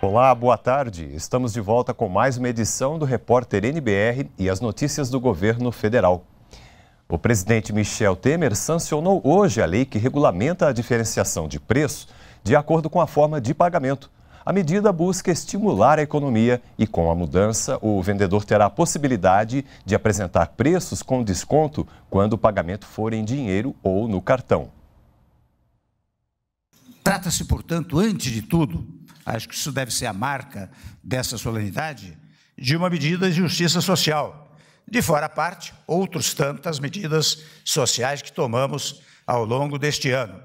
Olá, boa tarde. Estamos de volta com mais uma edição do Repórter NBR e as notícias do governo federal. O presidente Michel Temer sancionou hoje a lei que regulamenta a diferenciação de preço de acordo com a forma de pagamento a medida busca estimular a economia e, com a mudança, o vendedor terá a possibilidade de apresentar preços com desconto quando o pagamento for em dinheiro ou no cartão. Trata-se, portanto, antes de tudo, acho que isso deve ser a marca dessa solenidade, de uma medida de justiça social. De fora a parte, outros tantas medidas sociais que tomamos ao longo deste ano.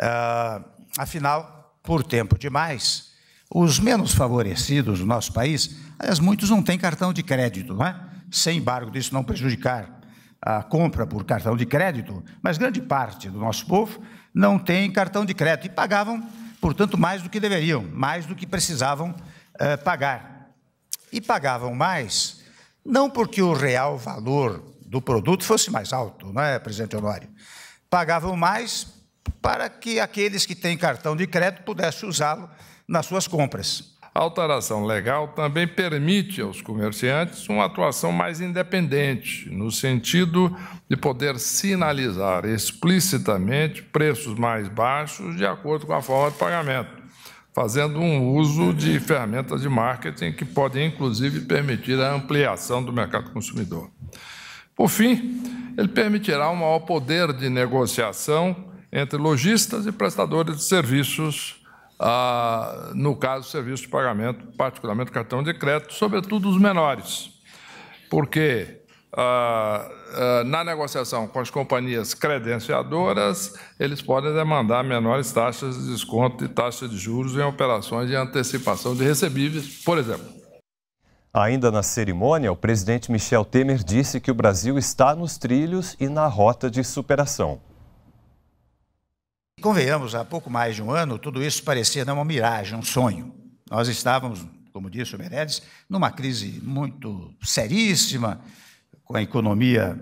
Ah, afinal, por tempo demais, os menos favorecidos do nosso país, aliás, muitos não têm cartão de crédito, não é? Sem embargo, disso não prejudicar a compra por cartão de crédito, mas grande parte do nosso povo não tem cartão de crédito e pagavam, portanto, mais do que deveriam, mais do que precisavam eh, pagar. E pagavam mais, não porque o real valor do produto fosse mais alto, não é, presidente Honório? Pagavam mais para que aqueles que têm cartão de crédito pudessem usá-lo nas suas compras. A alteração legal também permite aos comerciantes uma atuação mais independente, no sentido de poder sinalizar explicitamente preços mais baixos de acordo com a forma de pagamento, fazendo um uso de ferramentas de marketing que podem, inclusive, permitir a ampliação do mercado consumidor. Por fim, ele permitirá um maior poder de negociação entre lojistas e prestadores de serviços ah, no caso, serviço de pagamento, particularmente cartão de crédito, sobretudo os menores. Porque ah, ah, na negociação com as companhias credenciadoras, eles podem demandar menores taxas de desconto e taxa de juros em operações de antecipação de recebíveis, por exemplo. Ainda na cerimônia, o presidente Michel Temer disse que o Brasil está nos trilhos e na rota de superação. Convenhamos, há pouco mais de um ano, tudo isso parecia uma miragem, um sonho. Nós estávamos, como disse o Meredes, numa crise muito seríssima, com a economia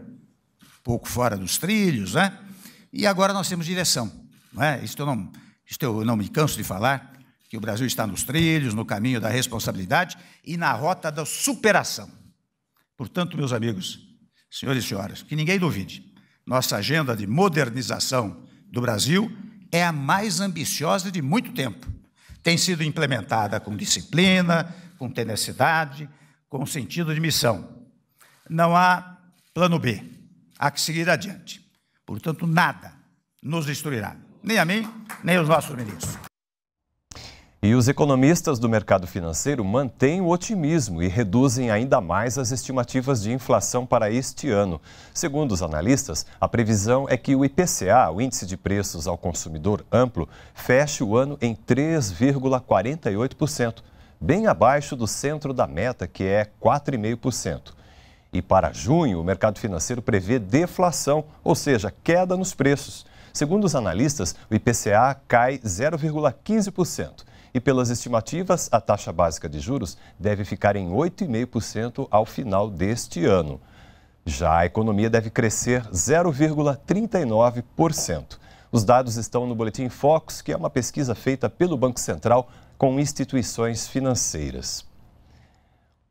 pouco fora dos trilhos, né? e agora nós temos direção. Né? Isso, eu não, isso eu não me canso de falar, que o Brasil está nos trilhos, no caminho da responsabilidade e na rota da superação. Portanto, meus amigos, senhores e senhoras, que ninguém duvide, nossa agenda de modernização do Brasil é a mais ambiciosa de muito tempo. Tem sido implementada com disciplina, com tenacidade, com sentido de missão. Não há plano B. Há que seguir adiante. Portanto, nada nos destruirá. Nem a mim, nem aos nossos ministros. E os economistas do mercado financeiro mantêm o otimismo e reduzem ainda mais as estimativas de inflação para este ano. Segundo os analistas, a previsão é que o IPCA, o Índice de Preços ao Consumidor Amplo, feche o ano em 3,48%, bem abaixo do centro da meta, que é 4,5%. E para junho, o mercado financeiro prevê deflação, ou seja, queda nos preços. Segundo os analistas, o IPCA cai 0,15%. E pelas estimativas, a taxa básica de juros deve ficar em 8,5% ao final deste ano. Já a economia deve crescer 0,39%. Os dados estão no Boletim Focus, que é uma pesquisa feita pelo Banco Central com instituições financeiras.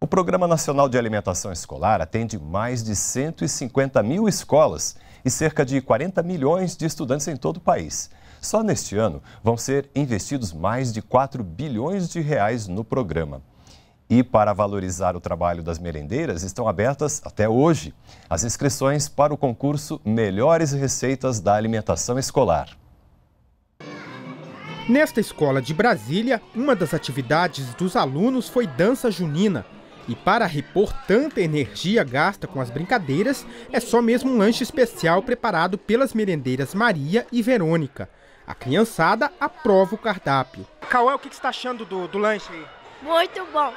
O Programa Nacional de Alimentação Escolar atende mais de 150 mil escolas e cerca de 40 milhões de estudantes em todo o país. Só neste ano vão ser investidos mais de 4 bilhões de reais no programa. E para valorizar o trabalho das merendeiras, estão abertas até hoje as inscrições para o concurso Melhores Receitas da Alimentação Escolar. Nesta escola de Brasília, uma das atividades dos alunos foi dança junina. E para repor tanta energia gasta com as brincadeiras, é só mesmo um lanche especial preparado pelas merendeiras Maria e Verônica. A criançada aprova o cardápio. Cauã, o que, você está achando do, do lanche aí? Muito bom.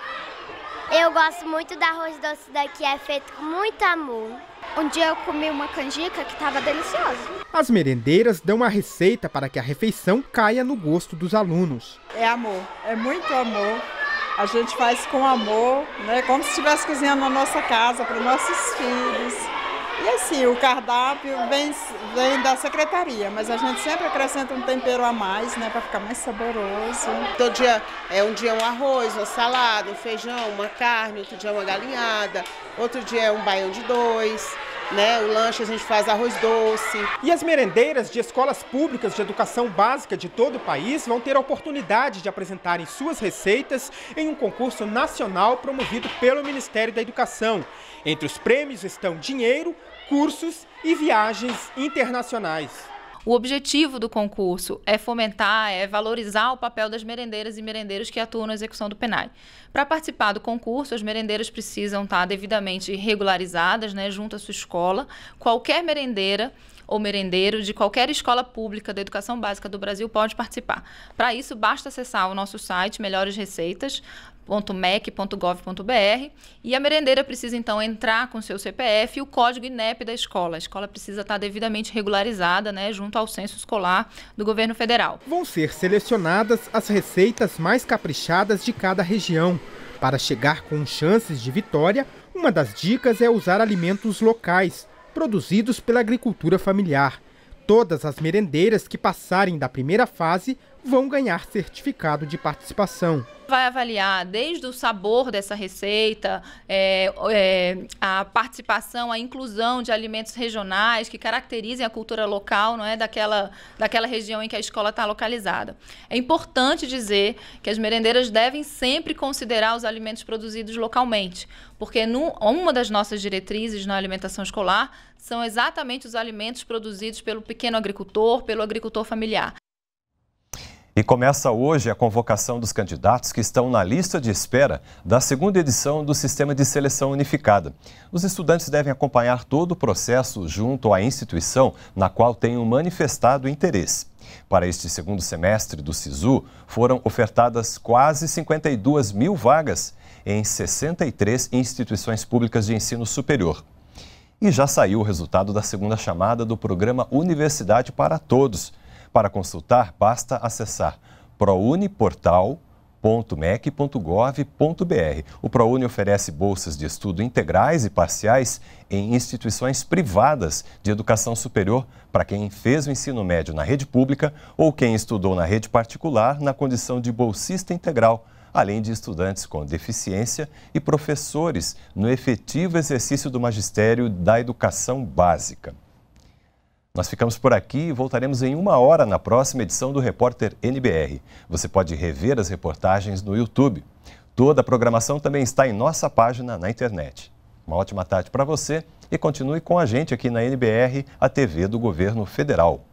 Eu gosto muito do arroz doce daqui, é feito com muito amor. Um dia eu comi uma canjica que estava deliciosa. As merendeiras dão a receita para que a refeição caia no gosto dos alunos. É amor, é muito amor. A gente faz com amor, né? como se estivesse cozinhando na nossa casa, para os nossos filhos. E assim, o cardápio vem, vem da secretaria, mas a gente sempre acrescenta um tempero a mais, né, para ficar mais saboroso. Todo dia é um dia um arroz, uma salada, um feijão, uma carne, outro dia uma galinhada, outro dia é um baião de dois né? O lanche a gente faz arroz doce. E as merendeiras de escolas públicas de educação básica de todo o país vão ter a oportunidade de apresentarem suas receitas em um concurso nacional promovido pelo Ministério da Educação. Entre os prêmios estão dinheiro, cursos e viagens internacionais. O objetivo do concurso é fomentar, é valorizar o papel das merendeiras e merendeiros que atuam na execução do PENAI. Para participar do concurso, as merendeiras precisam estar devidamente regularizadas né, junto à sua escola. Qualquer merendeira ou merendeiro de qualquer escola pública da educação básica do Brasil pode participar. Para isso, basta acessar o nosso site Melhores Receitas, mec.gov.br e a merendeira precisa então entrar com seu CPF e o código INEP da escola. A escola precisa estar devidamente regularizada, né, junto ao censo escolar do governo federal. Vão ser selecionadas as receitas mais caprichadas de cada região. Para chegar com chances de vitória, uma das dicas é usar alimentos locais, produzidos pela agricultura familiar. Todas as merendeiras que passarem da primeira fase vão ganhar certificado de participação vai avaliar desde o sabor dessa receita, é, é, a participação, a inclusão de alimentos regionais que caracterizem a cultura local, não é daquela, daquela região em que a escola está localizada. É importante dizer que as merendeiras devem sempre considerar os alimentos produzidos localmente, porque no, uma das nossas diretrizes na alimentação escolar são exatamente os alimentos produzidos pelo pequeno agricultor, pelo agricultor familiar. E começa hoje a convocação dos candidatos que estão na lista de espera da segunda edição do Sistema de Seleção Unificada. Os estudantes devem acompanhar todo o processo junto à instituição na qual tenham manifestado interesse. Para este segundo semestre do SISU, foram ofertadas quase 52 mil vagas em 63 instituições públicas de ensino superior. E já saiu o resultado da segunda chamada do programa Universidade para Todos para consultar, basta acessar prouniportal.mec.gov.br. O ProUni oferece bolsas de estudo integrais e parciais em instituições privadas de educação superior para quem fez o ensino médio na rede pública ou quem estudou na rede particular na condição de bolsista integral além de estudantes com deficiência e professores no efetivo exercício do magistério da educação básica. Nós ficamos por aqui e voltaremos em uma hora na próxima edição do Repórter NBR. Você pode rever as reportagens no YouTube. Toda a programação também está em nossa página na internet. Uma ótima tarde para você e continue com a gente aqui na NBR, a TV do Governo Federal.